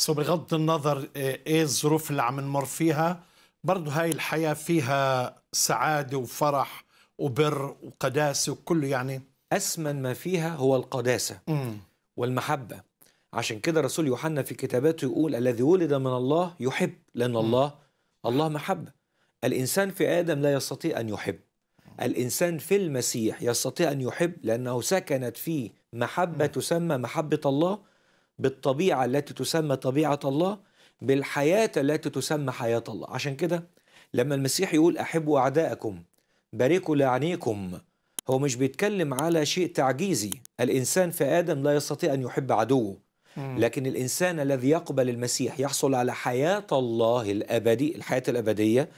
سو بغض النظر آه، ايه الظروف اللي عم نمر فيها برضه هاي الحياه فيها سعاده وفرح وبر وقداسه وكله يعني أثمن ما فيها هو القداسة مم. والمحبة عشان كده رسول يوحنا في كتاباته يقول الذي ولد من الله يحب لأن الله الله محبة الإنسان في آدم لا يستطيع أن يحب الإنسان في المسيح يستطيع أن يحب لأنه سكنت فيه محبة مم. تسمى محبة الله بالطبيعة التي تسمى طبيعة الله بالحياة التي تسمى حياة الله عشان كده لما المسيح يقول أحبوا أعداءكم باركوا لعنيكم هو مش بيتكلم على شيء تعجيزي الإنسان في آدم لا يستطيع أن يحب عدوه لكن الإنسان الذي يقبل المسيح يحصل على حياة الله الأبدي الحياة الأبدية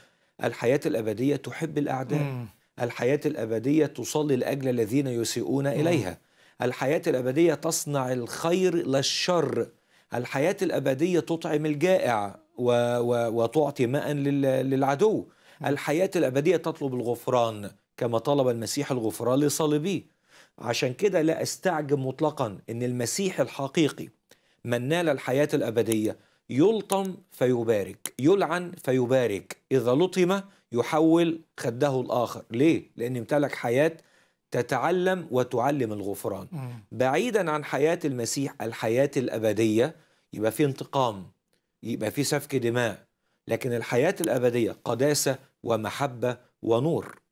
الحياة الأبدية تحب الأعداء الحياة الأبدية تصلي لأجل الذين يسيئون إليها الحياة الأبدية تصنع الخير لا الشر الحياة الأبدية تطعم الجائع و و وتعطي ماء للعدو الحياة الأبدية تطلب الغفران كما طلب المسيح الغفران لصليبيه عشان كده لا أستعجب مطلقا أن المسيح الحقيقي من نال الحياة الأبدية يلطم فيبارك يلعن فيبارك إذا لطم يحول خده الآخر ليه؟ لأن امتلك حياة تتعلم وتعلم الغفران بعيدا عن حياة المسيح الحياة الأبدية يبقى في انتقام يبقى في سفك دماء لكن الحياة الأبدية قداسة ومحبة ونور